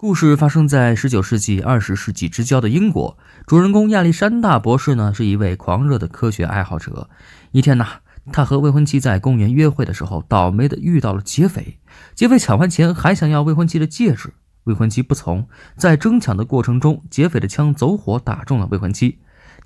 故事发生在十九世纪二十世纪之交的英国。主人公亚历山大博士呢，是一位狂热的科学爱好者。一天呢，他和未婚妻在公园约会的时候，倒霉的遇到了劫匪。劫匪抢完钱，还想要未婚妻的戒指。未婚妻不从，在争抢的过程中，劫匪的枪走火，打中了未婚妻。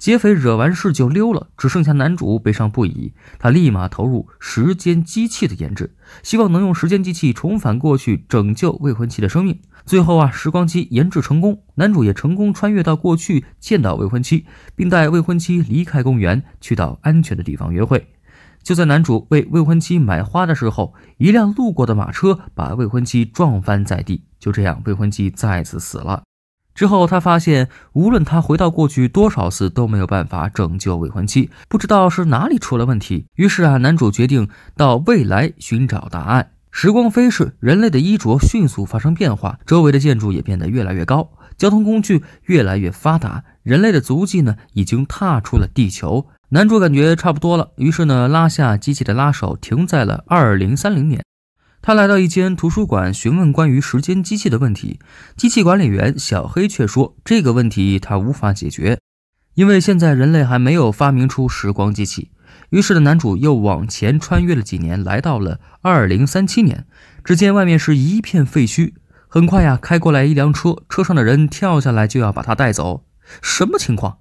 劫匪惹完事就溜了，只剩下男主悲伤不已。他立马投入时间机器的研制，希望能用时间机器重返过去，拯救未婚妻的生命。最后啊，时光机研制成功，男主也成功穿越到过去，见到未婚妻，并带未婚妻离开公园，去到安全的地方约会。就在男主为未婚妻买花的时候，一辆路过的马车把未婚妻撞翻在地，就这样，未婚妻再次死了。之后，他发现无论他回到过去多少次，都没有办法拯救未婚妻，不知道是哪里出了问题。于是啊，男主决定到未来寻找答案。时光飞逝，人类的衣着迅速发生变化，周围的建筑也变得越来越高，交通工具越来越发达，人类的足迹呢，已经踏出了地球。男主感觉差不多了，于是呢，拉下机器的拉手，停在了二零三零年。他来到一间图书馆，询问关于时间机器的问题。机器管理员小黑却说：“这个问题他无法解决，因为现在人类还没有发明出时光机器。”于是，男主又往前穿越了几年，来到了二零三七年。只见外面是一片废墟。很快呀，开过来一辆车，车上的人跳下来就要把他带走。什么情况？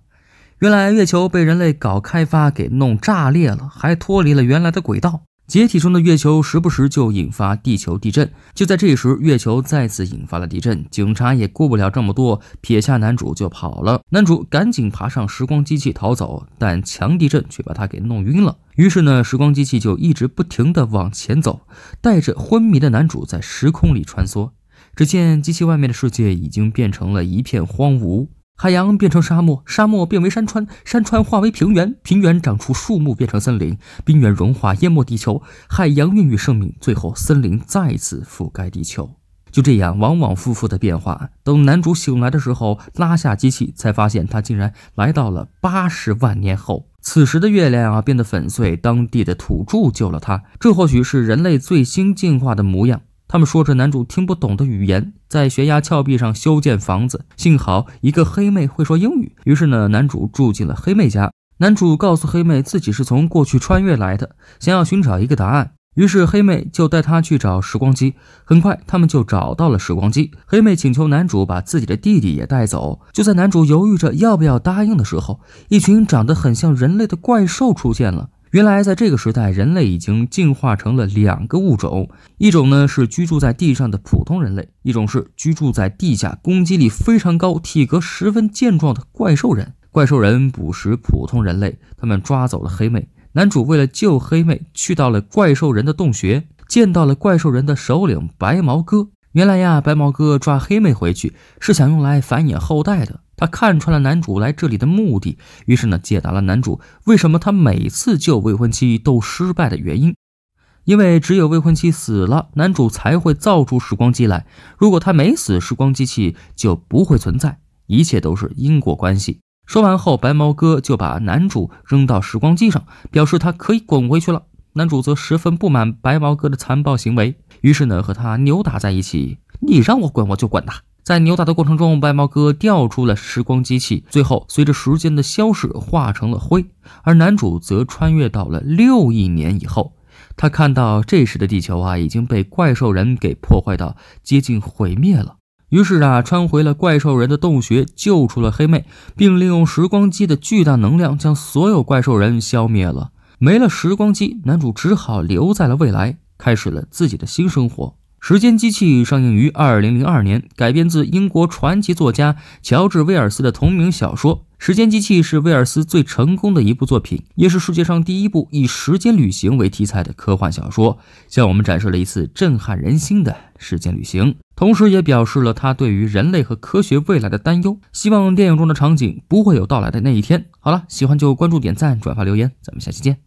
原来月球被人类搞开发给弄炸裂了，还脱离了原来的轨道。解体中的月球时不时就引发地球地震，就在这时，月球再次引发了地震。警察也顾不了这么多，撇下男主就跑了。男主赶紧爬上时光机器逃走，但强地震却把他给弄晕了。于是呢，时光机器就一直不停的往前走，带着昏迷的男主在时空里穿梭。只见机器外面的世界已经变成了一片荒芜。海洋变成沙漠，沙漠变为山川，山川化为平原，平原长出树木，变成森林。冰原融化，淹没地球。海洋孕育生命，最后森林再次覆盖地球。就这样，往往复复的变化。等男主醒来的时候，拉下机器，才发现他竟然来到了八十万年后。此时的月亮啊，变得粉碎。当地的土著救了他，这或许是人类最新进化的模样。他们说着男主听不懂的语言，在悬崖峭壁上修建房子。幸好一个黑妹会说英语，于是呢，男主住进了黑妹家。男主告诉黑妹自己是从过去穿越来的，想要寻找一个答案。于是黑妹就带他去找时光机。很快，他们就找到了时光机。黑妹请求男主把自己的弟弟也带走。就在男主犹豫着要不要答应的时候，一群长得很像人类的怪兽出现了。原来，在这个时代，人类已经进化成了两个物种，一种呢是居住在地上的普通人类，一种是居住在地下、攻击力非常高、体格十分健壮的怪兽人。怪兽人捕食普通人类，他们抓走了黑妹。男主为了救黑妹，去到了怪兽人的洞穴，见到了怪兽人的首领白毛哥。原来呀，白毛哥抓黑妹回去是想用来繁衍后代的。他看穿了男主来这里的目的，于是呢，解答了男主为什么他每次救未婚妻都失败的原因。因为只有未婚妻死了，男主才会造出时光机来。如果他没死，时光机器就不会存在。一切都是因果关系。说完后，白毛哥就把男主扔到时光机上，表示他可以滚回去了。男主则十分不满白毛哥的残暴行为，于是呢，和他扭打在一起。你让我滚，我就滚的。在扭打的过程中，白毛哥调出了时光机器，最后随着时间的消逝化成了灰。而男主则穿越到了六亿年以后，他看到这时的地球啊已经被怪兽人给破坏到接近毁灭了。于是啊，穿回了怪兽人的洞穴，救出了黑妹，并利用时光机的巨大能量将所有怪兽人消灭了。没了时光机，男主只好留在了未来，开始了自己的新生活。《时间机器》上映于二零零二年，改编自英国传奇作家乔治·威尔斯的同名小说。《时间机器》是威尔斯最成功的一部作品，也是世界上第一部以时间旅行为题材的科幻小说，向我们展示了一次震撼人心的时间旅行，同时也表示了他对于人类和科学未来的担忧。希望电影中的场景不会有到来的那一天。好了，喜欢就关注、点赞、转发、留言，咱们下期见。